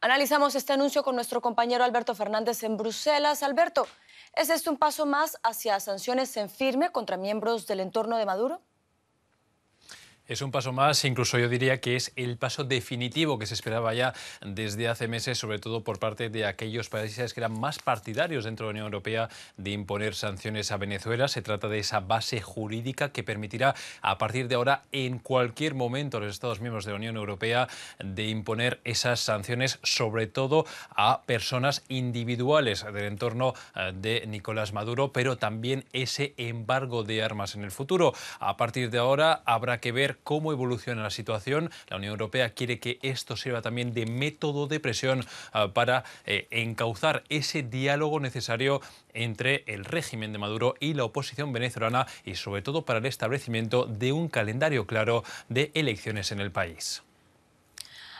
Analizamos este anuncio con nuestro compañero Alberto Fernández en Bruselas. Alberto, ¿es este un paso más hacia sanciones en firme contra miembros del entorno de Maduro? Es un paso más, incluso yo diría que es el paso definitivo que se esperaba ya desde hace meses, sobre todo por parte de aquellos países que eran más partidarios dentro de la Unión Europea de imponer sanciones a Venezuela. Se trata de esa base jurídica que permitirá a partir de ahora, en cualquier momento, a los Estados miembros de la Unión Europea de imponer esas sanciones, sobre todo a personas individuales del entorno eh, de Nicolás Maduro, pero también ese embargo de armas en el futuro. A partir de ahora habrá que ver cómo evoluciona la situación. La Unión Europea quiere que esto sirva también de método de presión ah, para eh, encauzar ese diálogo necesario entre el régimen de Maduro y la oposición venezolana y sobre todo para el establecimiento de un calendario claro de elecciones en el país.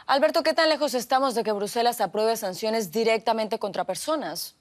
Alberto, ¿qué tan lejos estamos de que Bruselas apruebe sanciones directamente contra personas?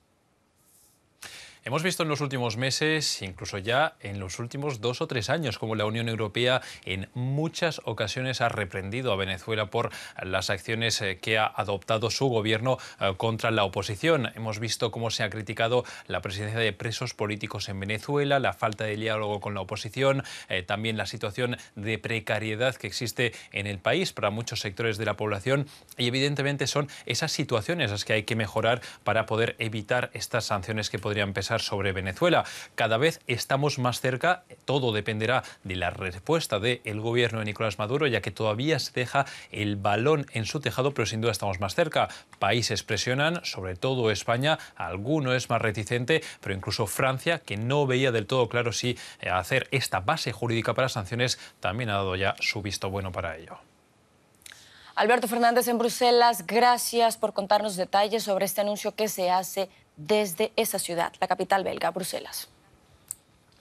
Hemos visto en los últimos meses, incluso ya en los últimos dos o tres años, cómo la Unión Europea en muchas ocasiones ha reprendido a Venezuela por las acciones eh, que ha adoptado su gobierno eh, contra la oposición. Hemos visto cómo se ha criticado la presencia de presos políticos en Venezuela, la falta de diálogo con la oposición, eh, también la situación de precariedad que existe en el país para muchos sectores de la población y evidentemente son esas situaciones las que hay que mejorar para poder evitar estas sanciones que podrían pesar sobre Venezuela. Cada vez estamos más cerca, todo dependerá de la respuesta del gobierno de Nicolás Maduro, ya que todavía se deja el balón en su tejado, pero sin duda estamos más cerca. Países presionan, sobre todo España, alguno es más reticente, pero incluso Francia, que no veía del todo claro si eh, hacer esta base jurídica para sanciones, también ha dado ya su visto bueno para ello. Alberto Fernández en Bruselas, gracias por contarnos detalles sobre este anuncio que se hace desde esa ciudad, la capital belga, Bruselas.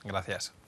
Gracias.